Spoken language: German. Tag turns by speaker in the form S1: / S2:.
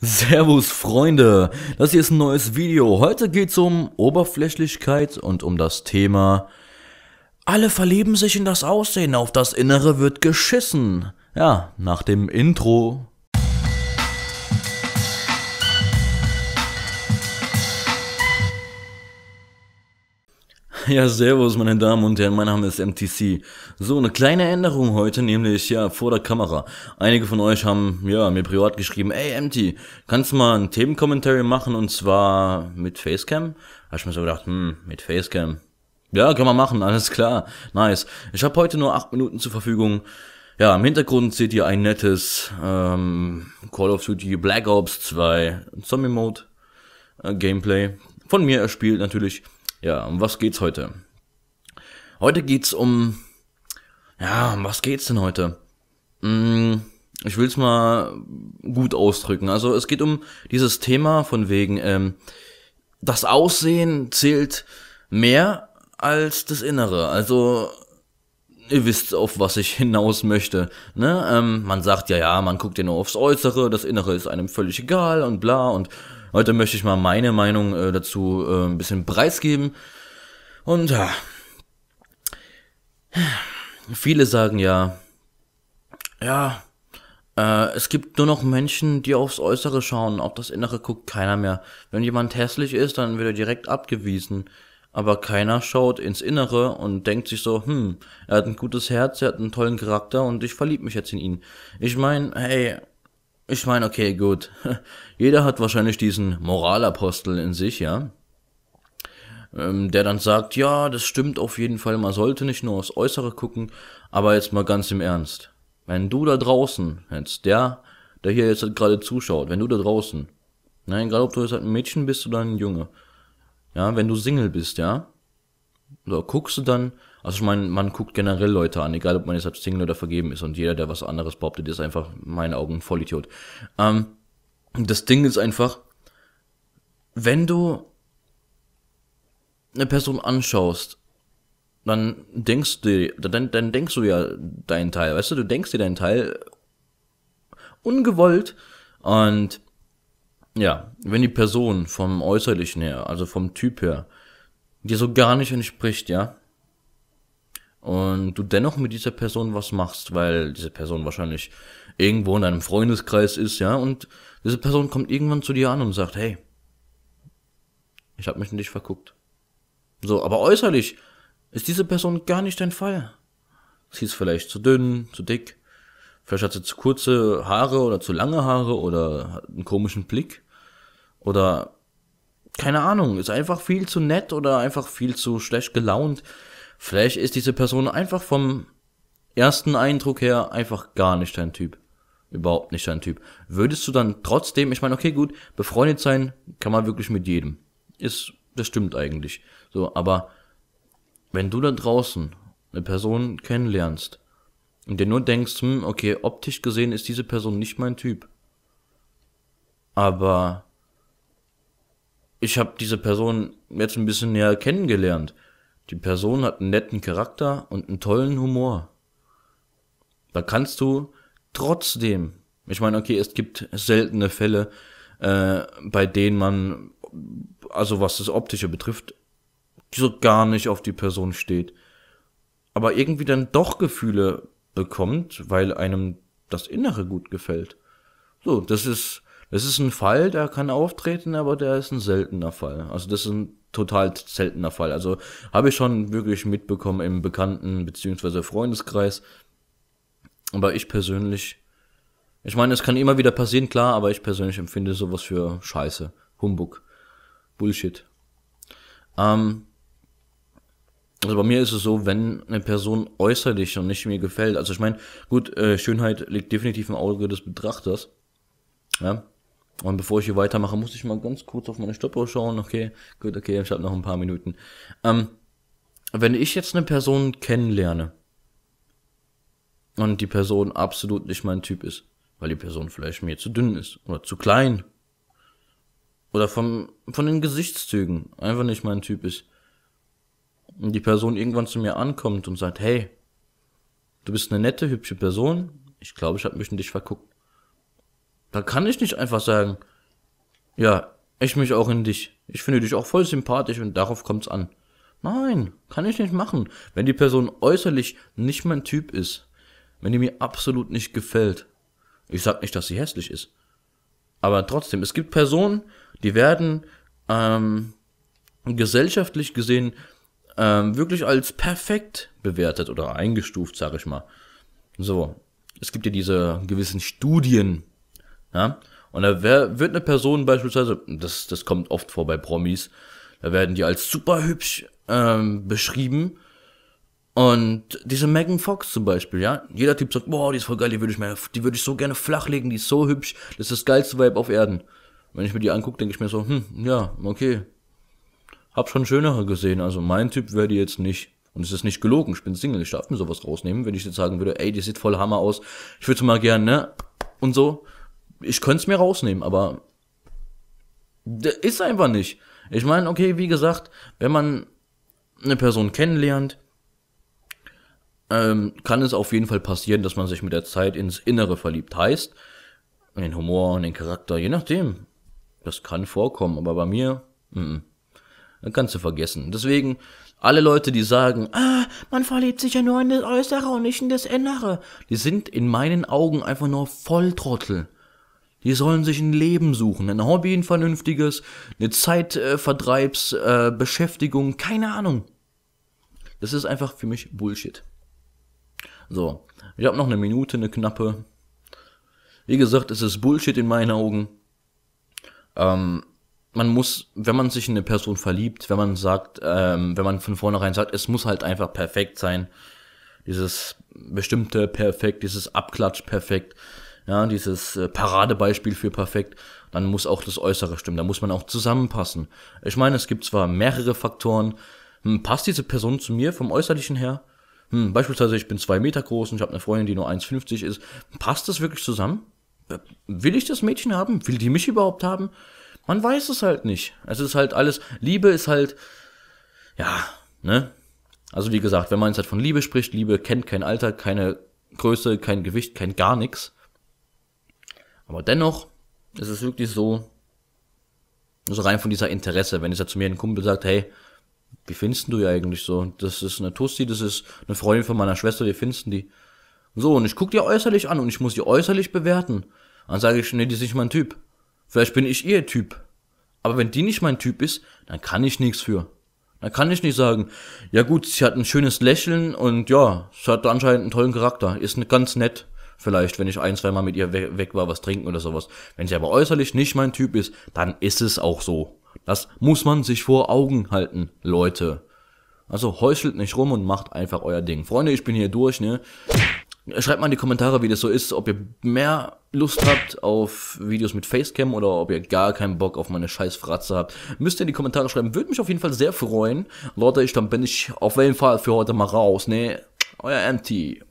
S1: Servus Freunde, das hier ist ein neues Video. Heute geht es um Oberflächlichkeit und um das Thema Alle verlieben sich in das Aussehen, auf das Innere wird geschissen. Ja, nach dem Intro Ja, servus meine Damen und Herren, mein Name ist MTC. So, eine kleine Änderung heute, nämlich ja, vor der Kamera. Einige von euch haben ja mir privat geschrieben, ey MT, kannst du mal ein Themenkommentary machen und zwar mit Facecam? Habe ich mir so gedacht, hm, mit Facecam. Ja, kann man machen, alles klar. Nice. Ich habe heute nur acht Minuten zur Verfügung. Ja, im Hintergrund seht ihr ein nettes ähm, Call of Duty Black Ops 2 Zombie Mode äh, Gameplay. Von mir erspielt natürlich. Ja, um was geht's heute? Heute geht's um. Ja, um was geht's denn heute? Hm, ich will's mal gut ausdrücken. Also es geht um dieses Thema von wegen, ähm, das Aussehen zählt mehr als das Innere. Also ihr wisst, auf was ich hinaus möchte. Ne? Ähm, man sagt ja, ja, man guckt ja nur aufs Äußere, das Innere ist einem völlig egal und bla und Heute möchte ich mal meine Meinung äh, dazu äh, ein bisschen preisgeben. Und ja, viele sagen ja, ja, äh, es gibt nur noch Menschen, die aufs Äußere schauen, auf das Innere guckt keiner mehr. Wenn jemand hässlich ist, dann wird er direkt abgewiesen. Aber keiner schaut ins Innere und denkt sich so, hm, er hat ein gutes Herz, er hat einen tollen Charakter und ich verlieb mich jetzt in ihn. Ich meine, hey, ich meine, okay, gut. Jeder hat wahrscheinlich diesen Moralapostel in sich, ja. Ähm, der dann sagt, ja, das stimmt auf jeden Fall, man sollte nicht nur aufs Äußere gucken, aber jetzt mal ganz im Ernst. Wenn du da draußen, jetzt der, der hier jetzt gerade zuschaut, wenn du da draußen, nein, egal ob du jetzt halt ein Mädchen bist oder ein Junge, ja, wenn du Single bist, ja, oder guckst du dann? Also ich meine, man guckt generell Leute an, egal ob man jetzt als Single oder vergeben ist. Und jeder, der was anderes behauptet, ist einfach in meinen Augen ein Vollidiot. Ähm, das Ding ist einfach, wenn du eine Person anschaust, dann denkst du, dann, dann denkst du ja deinen Teil, weißt du, du denkst dir deinen Teil ungewollt und ja, wenn die Person vom Äußerlichen her, also vom Typ her, dir so gar nicht entspricht, ja, und du dennoch mit dieser Person was machst, weil diese Person wahrscheinlich irgendwo in deinem Freundeskreis ist, ja, und diese Person kommt irgendwann zu dir an und sagt, hey, ich habe mich in dich verguckt. So, aber äußerlich ist diese Person gar nicht dein Fall. Sie ist vielleicht zu dünn, zu dick, vielleicht hat sie zu kurze Haare oder zu lange Haare oder hat einen komischen Blick oder keine Ahnung, ist einfach viel zu nett oder einfach viel zu schlecht gelaunt. Vielleicht ist diese Person einfach vom ersten Eindruck her einfach gar nicht dein Typ. Überhaupt nicht dein Typ. Würdest du dann trotzdem, ich meine, okay, gut, befreundet sein kann man wirklich mit jedem. Ist, das stimmt eigentlich. So, aber wenn du da draußen eine Person kennenlernst und dir nur denkst, hm, okay, optisch gesehen ist diese Person nicht mein Typ. Aber ich habe diese Person jetzt ein bisschen näher kennengelernt. Die Person hat einen netten Charakter und einen tollen Humor. Da kannst du trotzdem, ich meine, okay, es gibt seltene Fälle, äh, bei denen man, also was das Optische betrifft, so gar nicht auf die Person steht. Aber irgendwie dann doch Gefühle bekommt, weil einem das Innere gut gefällt. So, das ist es ist ein Fall, der kann auftreten, aber der ist ein seltener Fall. Also das ist ein total seltener Fall. Also habe ich schon wirklich mitbekommen im Bekannten- bzw. Freundeskreis. Aber ich persönlich, ich meine, es kann immer wieder passieren, klar, aber ich persönlich empfinde sowas für Scheiße, Humbug, Bullshit. Ähm, also bei mir ist es so, wenn eine Person äußerlich und nicht mir gefällt, also ich meine, gut, äh, Schönheit liegt definitiv im Auge des Betrachters. Ja. Und bevor ich hier weitermache, muss ich mal ganz kurz auf meine Stoppuhr schauen. Okay, gut, okay, ich habe noch ein paar Minuten. Ähm, wenn ich jetzt eine Person kennenlerne und die Person absolut nicht mein Typ ist, weil die Person vielleicht mir zu dünn ist oder zu klein oder vom, von den Gesichtszügen einfach nicht mein Typ ist und die Person irgendwann zu mir ankommt und sagt, hey, du bist eine nette, hübsche Person, ich glaube, ich habe mich in dich verguckt. Da kann ich nicht einfach sagen, ja, ich mich auch in dich. Ich finde dich auch voll sympathisch und darauf kommt's an. Nein, kann ich nicht machen. Wenn die Person äußerlich nicht mein Typ ist, wenn die mir absolut nicht gefällt. Ich sag nicht, dass sie hässlich ist. Aber trotzdem, es gibt Personen, die werden ähm, gesellschaftlich gesehen ähm, wirklich als perfekt bewertet oder eingestuft, sag ich mal. So, es gibt ja diese gewissen Studien, ja? Und da wär, wird eine Person beispielsweise, das, das kommt oft vor bei Promis, da werden die als super hübsch ähm, beschrieben. Und diese Megan Fox zum Beispiel, ja, jeder Typ sagt, boah, die ist voll geil, die würde ich, mir, ich so gerne flachlegen, die ist so hübsch, das ist das geilste Vibe auf Erden. Wenn ich mir die angucke, denke ich mir so, hm, ja, okay. Hab schon schönere gesehen, also mein Typ wäre die jetzt nicht. Und es ist nicht gelogen, ich bin Single, ich darf mir sowas rausnehmen, wenn ich jetzt sagen würde, ey, die sieht voll Hammer aus, ich würde mal gern, ne? Und so ich könnte es mir rausnehmen, aber ist einfach nicht. Ich meine, okay, wie gesagt, wenn man eine Person kennenlernt, ähm, kann es auf jeden Fall passieren, dass man sich mit der Zeit ins Innere verliebt. Heißt, in den Humor, in den Charakter, je nachdem. Das kann vorkommen, aber bei mir, m dann kannst du vergessen. Deswegen, alle Leute, die sagen, ah, man verliebt sich ja nur in das Äußere und nicht in das Innere, die sind in meinen Augen einfach nur Volltrottel. Die sollen sich ein Leben suchen, ein Hobby, ein vernünftiges, eine Zeitvertreibs, äh, äh, Beschäftigung, keine Ahnung. Das ist einfach für mich Bullshit. So, ich habe noch eine Minute, eine knappe. Wie gesagt, es ist Bullshit in meinen Augen. Ähm, man muss, wenn man sich in eine Person verliebt, wenn man sagt, ähm, wenn man von vornherein sagt, es muss halt einfach perfekt sein, dieses bestimmte perfekt, dieses Abklatsch perfekt, ja, dieses äh, Paradebeispiel für perfekt, dann muss auch das Äußere stimmen, da muss man auch zusammenpassen. Ich meine, es gibt zwar mehrere Faktoren, hm, passt diese Person zu mir vom Äußerlichen her? Hm, beispielsweise, ich bin zwei Meter groß und ich habe eine Freundin, die nur 1,50 ist. Passt das wirklich zusammen? Äh, will ich das Mädchen haben? Will die mich überhaupt haben? Man weiß es halt nicht. Es ist halt alles, Liebe ist halt, ja, ne? Also wie gesagt, wenn man jetzt halt von Liebe spricht, Liebe kennt kein Alter, keine Größe, kein Gewicht, kein gar nichts. Aber dennoch ist es wirklich so, also rein von dieser Interesse, wenn jetzt ja zu mir ein Kumpel sagt, hey, wie findest du die eigentlich so? Das ist eine Tussi, das ist eine Freundin von meiner Schwester, wie findest du die? So, und ich gucke die äußerlich an und ich muss die äußerlich bewerten. Dann sage ich, nee, die ist nicht mein Typ. Vielleicht bin ich ihr Typ. Aber wenn die nicht mein Typ ist, dann kann ich nichts für. Dann kann ich nicht sagen, ja gut, sie hat ein schönes Lächeln und ja, sie hat anscheinend einen tollen Charakter, ist ganz nett vielleicht, wenn ich ein, zwei Mal mit ihr we weg war, was trinken oder sowas. Wenn sie aber äußerlich nicht mein Typ ist, dann ist es auch so. Das muss man sich vor Augen halten, Leute. Also heuchelt nicht rum und macht einfach euer Ding. Freunde, ich bin hier durch, ne? Schreibt mal in die Kommentare, wie das so ist, ob ihr mehr Lust habt auf Videos mit Facecam oder ob ihr gar keinen Bock auf meine scheiß Fratze habt. Müsst ihr in die Kommentare schreiben. Würde mich auf jeden Fall sehr freuen. Leute, ich, dann bin ich auf jeden Fall für heute mal raus, ne? Euer MT.